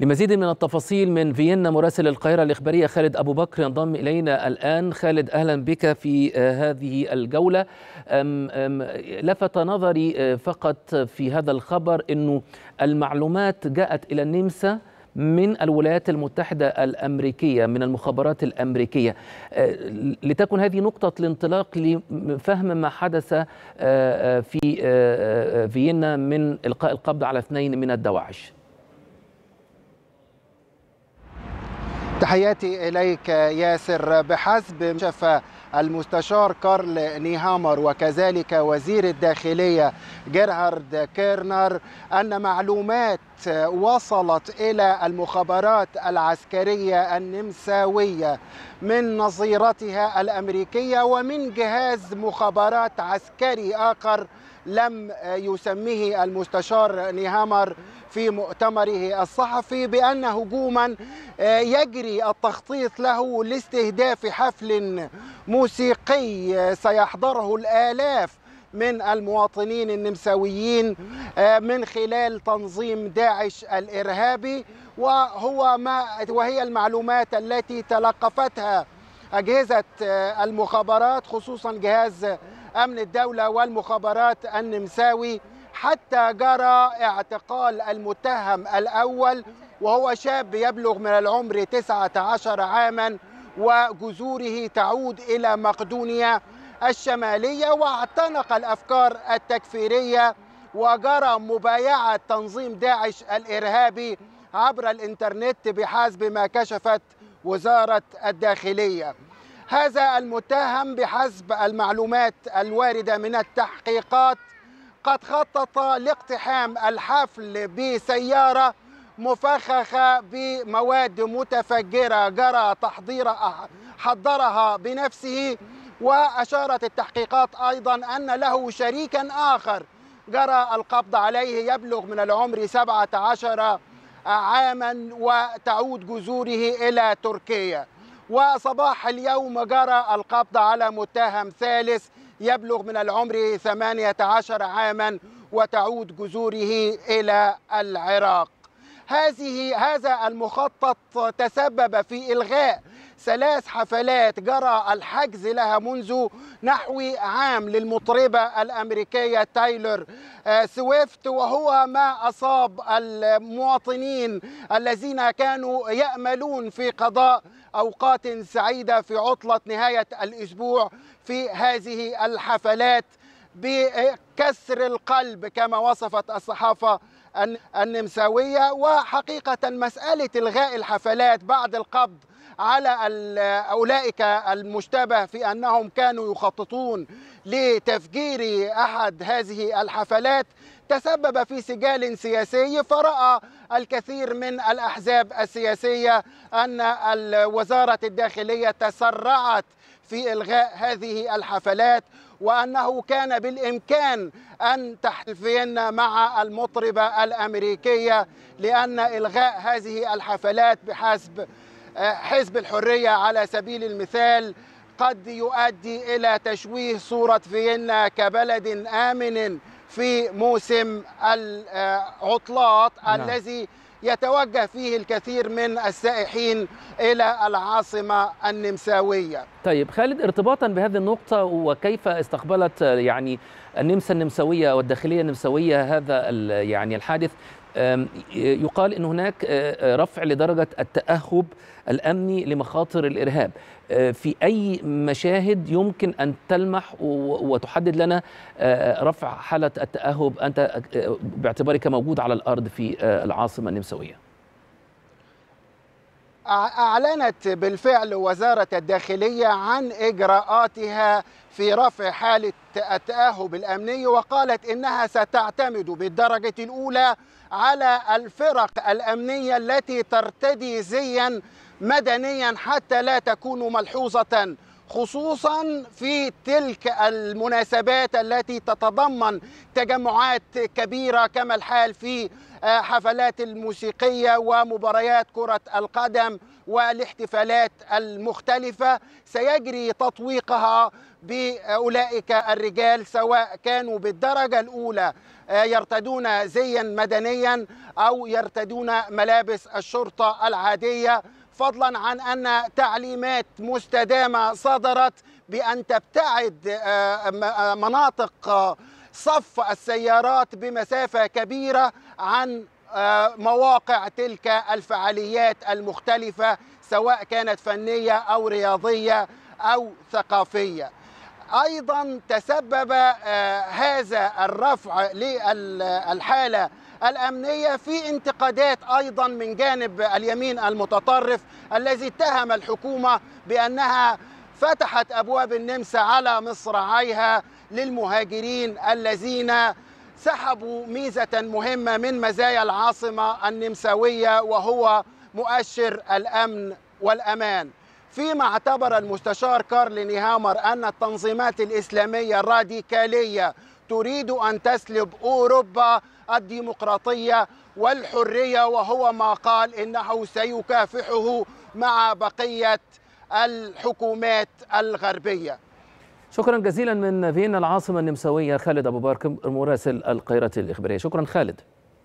لمزيد من التفاصيل من فيينا مراسل القاهرة الإخبارية خالد أبو بكر ينضم إلينا الآن خالد أهلا بك في آه، هذه الجولة أم أم لفت نظري آه، فقط في هذا الخبر أنه المعلومات جاءت إلى النمسا من الولايات المتحدة الأمريكية من المخابرات الأمريكية آه، لتكن هذه نقطة الانطلاق لفهم ما حدث في فيينا من إلقاء القبض على اثنين من الدواعش تحياتي إليك ياسر بحسب كشف المستشار كارل نيهامر وكذلك وزير الداخلية جيرهارد كيرنر أن معلومات وصلت إلى المخابرات العسكرية النمساوية من نظيرتها الأمريكية ومن جهاز مخابرات عسكري آخر لم يسميه المستشار نيهامر في مؤتمره الصحفي بأن هجوما آه، يجري التخطيط له لاستهداف حفل موسيقي سيحضره الآلاف من المواطنين النمساويين آه، من خلال تنظيم داعش الارهابي وهو ما وهي المعلومات التي تلقفتها اجهزه آه، المخابرات خصوصا جهاز أمن الدولة والمخابرات النمساوي حتى جرى اعتقال المتهم الأول وهو شاب يبلغ من العمر 19 عاما وجذوره تعود إلى مقدونيا الشمالية واعتنق الأفكار التكفيرية وجرى مبايعة تنظيم داعش الإرهابي عبر الإنترنت بحسب ما كشفت وزارة الداخلية هذا المتهم بحسب المعلومات الواردة من التحقيقات قد خطط لاقتحام الحفل بسيارة مفخخة بمواد متفجرة جرى تحضير حضرها بنفسه وأشارت التحقيقات أيضا أن له شريكا آخر جرى القبض عليه يبلغ من العمر 17 عاما وتعود جذوره إلى تركيا وصباح اليوم جرى القبض على متهم ثالث يبلغ من العمر 18 عاما وتعود جذوره إلى العراق هذه هذا المخطط تسبب في إلغاء ثلاث حفلات جرى الحجز لها منذ نحو عام للمطربة الأمريكية تايلور آه، سويفت وهو ما أصاب المواطنين الذين كانوا يأملون في قضاء أوقات سعيدة في عطلة نهاية الأسبوع في هذه الحفلات بكسر القلب كما وصفت الصحافة النمساوية وحقيقة مسألة إلغاء الحفلات بعد القبض على أولئك المشتبه في أنهم كانوا يخططون لتفجير أحد هذه الحفلات تسبب في سجال سياسي فرأى الكثير من الأحزاب السياسية أن وزارة الداخلية تسرعت في إلغاء هذه الحفلات وأنه كان بالإمكان أن تحتفين مع المطربة الأمريكية لأن إلغاء هذه الحفلات بحسب آه، حزب الحرية على سبيل المثال قد يؤدي إلى تشويه صورة فيينا كبلد آمن في موسم العطلات نعم. الذي يتوجه فيه الكثير من السائحين إلى العاصمة النمساوية طيب خالد ارتباطا بهذه النقطة وكيف استقبلت يعني النمسا النمساوية والداخلية النمساوية هذا يعني الحادث يقال ان هناك آه، آه، رفع لدرجه التاهب الامني لمخاطر الارهاب آه، في اي مشاهد يمكن ان تلمح وتحدد لنا رفع حاله التاهب انت باعتبارك موجود على الارض في العاصمه النمساويه أعلنت بالفعل وزارة الداخلية عن إجراءاتها في رفع حالة التأهب الأمني وقالت إنها ستعتمد بالدرجة الأولى على الفرق الأمنية التي ترتدي زيا مدنيا حتى لا تكون ملحوظة خصوصا في تلك المناسبات التي تتضمن تجمعات كبيره كما الحال في آه، حفلات الموسيقيه ومباريات كره القدم والاحتفالات المختلفه سيجري تطويقها باولئك الرجال سواء كانوا بالدرجه الاولى آه، يرتدون زيا مدنيا او يرتدون ملابس الشرطه العاديه فضلا عن أن تعليمات مستدامة صدرت بأن تبتعد آه، آه، مناطق آه، صف السيارات بمسافة كبيرة عن مواقع تلك الفعاليات المختلفة سواء كانت فنية أو رياضية أو ثقافية أيضا تسبب هذا الرفع للحالة الأمنية في انتقادات أيضا من جانب اليمين المتطرف الذي اتهم الحكومة بأنها فتحت أبواب النمسا على مصراعيها للمهاجرين الذين سحبوا ميزة مهمة من مزايا العاصمة النمساوية وهو مؤشر الأمن والأمان فيما اعتبر المستشار كارل نيهامر أن التنظيمات الإسلامية الراديكالية تريد أن تسلب أوروبا الديمقراطية والحرية وهو ما قال إنه سيكافحه مع بقية الحكومات الغربية شكرا جزيلا من فيينا العاصمة النمساوية خالد أبو بارك المراسل القيرة الإخبارية شكرا خالد